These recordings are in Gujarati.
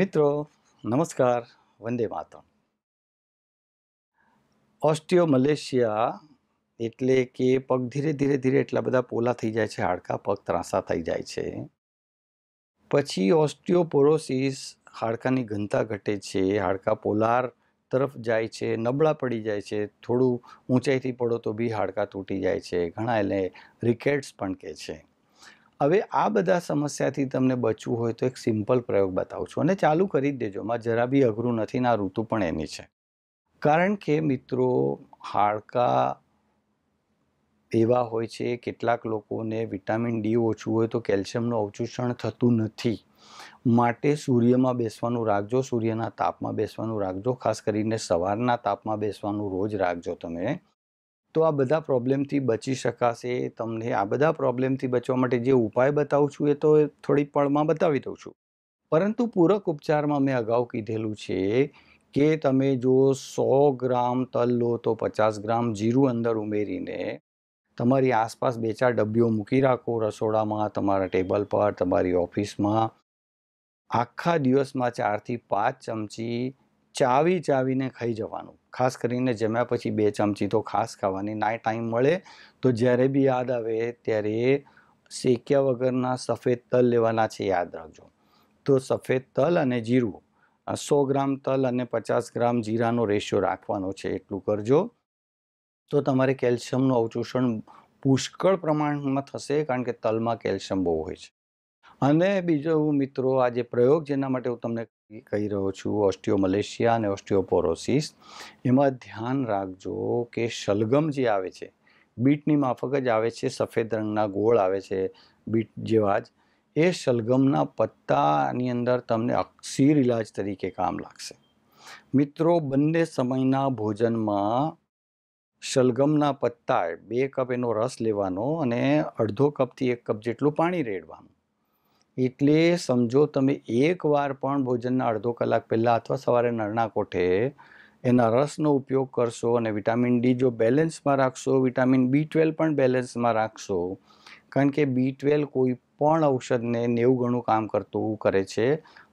મિત્રો નમસ્કાર વંદે માતમ ઓસ્ટિયો મલેશિયા એટલે કે પગ ધીરે ધીરે ધીરે એટલા બધા પોલા થઈ જાય છે હાડકા પગ ત્રાંસા થઈ જાય છે પછી ઓસ્ટિયોપોરોસિસ હાડકાની ઘનતા ઘટે છે હાડકા પોલાર તરફ જાય છે નબળા પડી જાય છે થોડું ઊંચાઈથી પડો તો બી હાડકા તૂટી જાય છે ઘણા એને રિકેટ્સ પણ કહે છે હવે આ બધા સમસ્યાથી તમને બચવું હોય તો એક સિમ્પલ પ્રયોગ બતાવું છું અને ચાલુ કરી જ દેજો માં જરા બી અઘરું નથી ને ઋતુ પણ એની છે કારણ કે મિત્રો હાડકા એવા હોય છે કેટલાક લોકોને વિટામિન ડી ઓછું હોય તો કેલ્શિયમનું અવચૂષણ થતું નથી માટે સૂર્યમાં બેસવાનું રાખજો સૂર્યના તાપમાં બેસવાનું રાખજો ખાસ કરીને સવારના તાપમાં બેસવાનું રોજ રાખજો તમે તો આ બધા પ્રોબ્લેમથી બચી શકાશે તમને આ બધા પ્રોબ્લેમથી બચવા માટે જે ઉપાય બતાવું છું એ તો થોડી પળમાં બતાવી દઉં છું પરંતુ પૂરક ઉપચારમાં મેં અગાઉ કીધેલું છે કે તમે જો સો ગ્રામ તલ લો તો પચાસ ગ્રામ જીરું અંદર ઉમેરીને તમારી આસપાસ બે ચાર ડબ્બીઓ મૂકી રાખો રસોડામાં તમારા ટેબલ પર તમારી ઓફિસમાં આખા દિવસમાં ચારથી પાંચ ચમચી ચાવી ચાવીને ખાઈ જવાનું ખાસ કરીને જમ્યા પછી બે ચમચી તો ખાસ ખાવાની ના ટાઈમ મળે તો જ્યારે બી યાદ આવે ત્યારે શેક્યા વગરના સફેદ તલ લેવાના છે યાદ રાખજો તો સફેદ તલ અને જીરું સો ગ્રામ તલ અને પચાસ ગ્રામ જીરાનો રેશિયો રાખવાનો છે એટલું કરજો તો તમારે કેલ્શિયમનું અવચૂષણ પુષ્કળ પ્રમાણમાં થશે કારણ કે તલમાં કેલ્શિયમ બહુ હોય છે અને બીજો મિત્રો આ જે પ્રયોગ જેના માટે હું તમને કહી રહ્યો છું ઓસ્ટિયો મલેશિયા અને ઓસ્ટિયોપોરોસિસ એમાં ધ્યાન રાખજો કે શલગમ જે આવે છે બીટની માફક જ આવે છે સફેદ રંગના ગોળ આવે છે બીટ જેવા જ એ શલગમના પત્તાની અંદર તમને અક્ષીર ઇલાજ તરીકે કામ લાગશે મિત્રો બંને સમયના ભોજનમાં શલગમના પત્તા બે કપ એનો રસ લેવાનો અને અડધો કપથી એક કપ જેટલું પાણી રેડવાનું એટલે સમજો તમે એકવાર પણ ભોજનના અડધો કલાક પહેલાં અથવા સવારે નરણા કોઠે એના રસનો ઉપયોગ કરશો અને વિટામિન ડી જો બેલેન્સમાં રાખશો વિટામિન બી ટ્વેલ્વ પણ બેલેન્સમાં રાખશો કારણ કે બી ટ્વેલ્વ કોઈ પણ ઔષધને નેવું ઘણું કામ કરતું કરે છે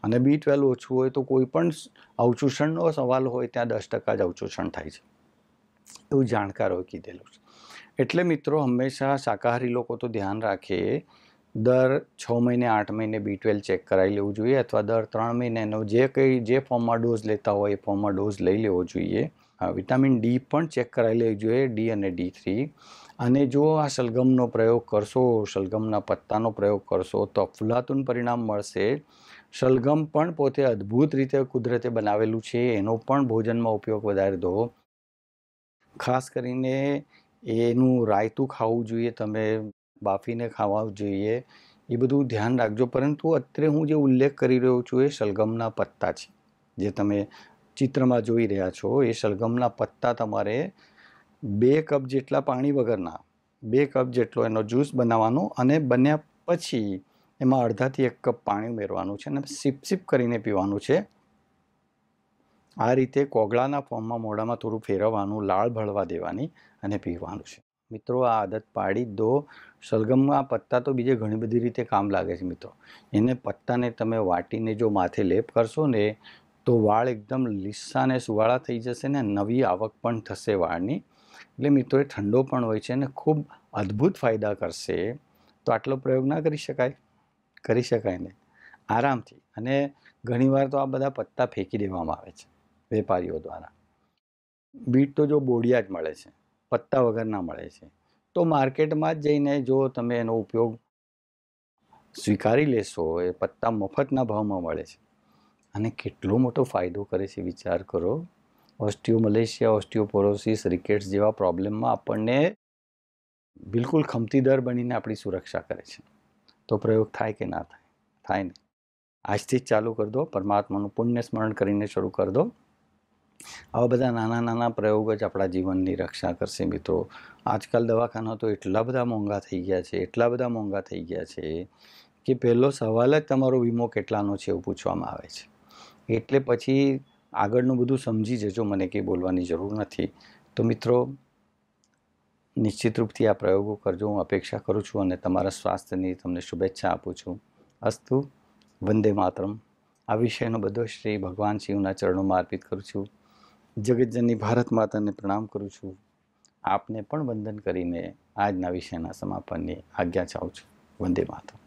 અને બી ટ્વેલ્વ ઓછું હોય તો કોઈ પણ અવચૂષણનો સવાલ હોય ત્યાં દસ ટકા જ અવચૂષણ થાય છે એવું જાણકારોએ કીધેલું છે એટલે મિત્રો હંમેશા શાકાહારી લોકો તો ધ્યાન રાખે દર છ મહિને આઠ મહિને બી ટ્વેલ્વ ચેક કરાવી લેવું જોઈએ અથવા દર ત્રણ મહિને એનો જે કંઈ જે ફોર્મમાં ડોઝ લેતા હોય એ ફોર્મમાં ડોઝ લઈ લેવો જોઈએ વિટામિન ડી પણ ચેક કરાવી લેવું જોઈએ ડી અને ડી થ્રી અને જો આ સલગમનો પ્રયોગ કરશો સલગમના પત્તાનો પ્રયોગ કરશો તો અફલાતુન પરિણામ મળશે સલગમ પણ પોતે અદ્ભુત રીતે કુદરતે બનાવેલું છે એનો પણ ભોજનમાં ઉપયોગ વધારે દો ખાસ કરીને એનું રાયતું ખાવું જોઈએ તમે બાફીને ખાવા જોઈએ એ બધું ધ્યાન રાખજો પરંતુ અત્યારે હું જે ઉલ્લેખ કરી રહ્યો છું એ સલગમના પત્તા છે જે તમે ચિત્રમાં જોઈ રહ્યા છો એ સલગમના પત્તા તમારે બે કપ જેટલા પાણી વગરના બે કપ જેટલો એનો જ્યુસ બનાવવાનો અને બન્યા પછી એમાં અડધાથી એક કપ પાણી ઉમેરવાનું છે અને સીપ સીપ કરીને પીવાનું છે આ રીતે કોગળાના ફોર્મમાં મોઢામાં થોડું ફેરવવાનું લાળ ભળવા દેવાની અને પીવાનું છે મિત્રો આ આદત પાડી દો સલગમમાં પત્તા તો બીજે ઘણી બધી રીતે કામ લાગે છે મિત્રો એને પત્તાને તમે વાટીને જો માથે લેપ કરશો ને તો વાળ એકદમ લીસા ને સુવાળા થઈ જશે ને નવી આવક પણ થશે વાળની એટલે મિત્રો એ ઠંડો પણ હોય છે અને ખૂબ અદ્ભુત ફાયદા કરશે તો આટલો પ્રયોગ ના કરી શકાય કરી શકાય ને આરામથી અને ઘણીવાર તો આ બધા પત્તા ફેંકી દેવામાં આવે છે વેપારીઓ દ્વારા બીટ તો જો બોડિયા જ મળે છે પત્તા વગરના મળે છે તો માર્કેટમાં જ જઈને જો તમે એનો ઉપયોગ સ્વીકારી લેશો એ પત્તા મફતના ભાવમાં મળે છે અને કેટલો મોટો ફાયદો કરે છે વિચાર કરો ઓસ્ટિયો મલેશિયા ઓસ્ટિયોપોરોસિસ રિકેટ્સ જેવા પ્રોબ્લેમમાં આપણને બિલકુલ ખમતી દર બનીને આપણી સુરક્ષા કરે છે તો પ્રયોગ થાય કે ના થાય થાય ને આજથી જ ચાલુ કરી દો પરમાત્માનું પુણ્ય સ્મરણ કરીને શરૂ કરી દો આવા બધા નાના નાના પ્રયોગો જ આપણા જીવનની રક્ષા કરશે મિત્રો આજકાલ દવાખાના તો એટલા બધા મોંઘા થઈ ગયા છે એટલા બધા મોંઘા થઈ ગયા છે કે પહેલો સવાલ જ તમારો વીમો કેટલાનો છે એવું પૂછવામાં આવે છે એટલે પછી આગળનું બધું સમજી જજો મને કંઈ બોલવાની જરૂર નથી તો મિત્રો નિશ્ચિત રૂપથી આ પ્રયોગો કરજો હું અપેક્ષા કરું છું અને તમારા સ્વાસ્થ્યની તમને શુભેચ્છા આપું છું અસ્તુ વંદે માતરમ આ વિષયનો બધો શ્રી ભગવાન શિવના ચરણોમાં અર્પિત કરું છું જગતજનની ભારત માતાને પ્રણામ કરું છું આપને પણ વંદન કરીને આજના વિષયના સમાપનની આજ્ઞા ચાહું છું વંદે માતા